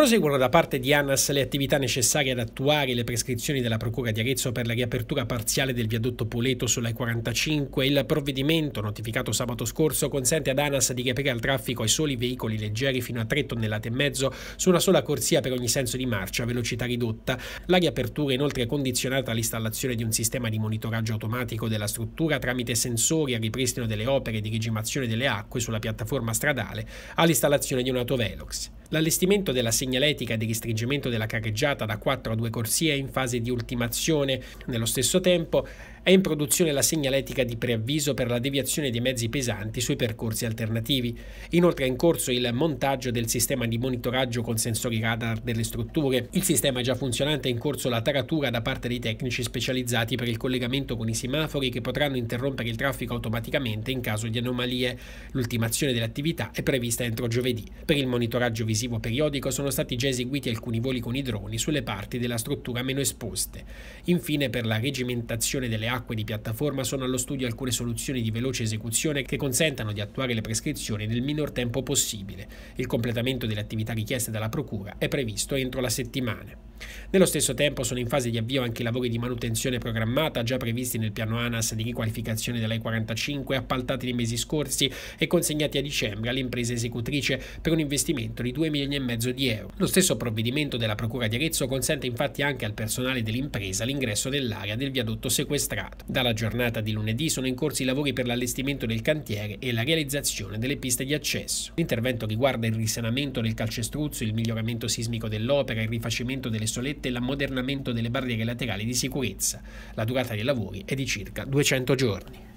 Proseguono da parte di ANAS le attività necessarie ad attuare le prescrizioni della Procura di Arezzo per la riapertura parziale del viadotto Poleto sulla 45. Il provvedimento, notificato sabato scorso, consente ad ANAS di riaprire al traffico ai soli veicoli leggeri fino a 3 tonnellate e mezzo su una sola corsia per ogni senso di marcia a velocità ridotta. La riapertura è inoltre condizionata all'installazione di un sistema di monitoraggio automatico della struttura tramite sensori a ripristino delle opere di regimazione delle acque sulla piattaforma stradale all'installazione di un autovelox. L'allestimento della segnaletica di restringimento della carreggiata da 4 a 2 corsie è in fase di ultimazione. Nello stesso tempo è in produzione la segnaletica di preavviso per la deviazione dei mezzi pesanti sui percorsi alternativi. Inoltre è in corso il montaggio del sistema di monitoraggio con sensori radar delle strutture. Il sistema è già funzionante è in corso la taratura da parte dei tecnici specializzati per il collegamento con i semafori che potranno interrompere il traffico automaticamente in caso di anomalie. L'ultimazione dell'attività è prevista entro giovedì. Per il monitoraggio visivo televisivo periodico sono stati già eseguiti alcuni voli con i droni sulle parti della struttura meno esposte. Infine, per la regimentazione delle acque di piattaforma sono allo studio alcune soluzioni di veloce esecuzione che consentano di attuare le prescrizioni nel minor tempo possibile. Il completamento delle attività richieste dalla Procura è previsto entro la settimana. Nello stesso tempo sono in fase di avvio anche i lavori di manutenzione programmata già previsti nel piano ANAS di riqualificazione dell'A45 appaltati nei mesi scorsi e consegnati a dicembre all'impresa esecutrice per un investimento di 2 milioni e mezzo di euro. Lo stesso provvedimento della Procura di Arezzo consente infatti anche al personale dell'impresa l'ingresso nell'area del viadotto sequestrato. Dalla giornata di lunedì sono in corso i lavori per l'allestimento del cantiere e la realizzazione delle piste di accesso. L'intervento riguarda il risanamento del calcestruzzo, il miglioramento sismico dell'opera, il rifacimento delle obsolete l'ammodernamento delle barriere laterali di sicurezza. La durata dei lavori è di circa 200 giorni.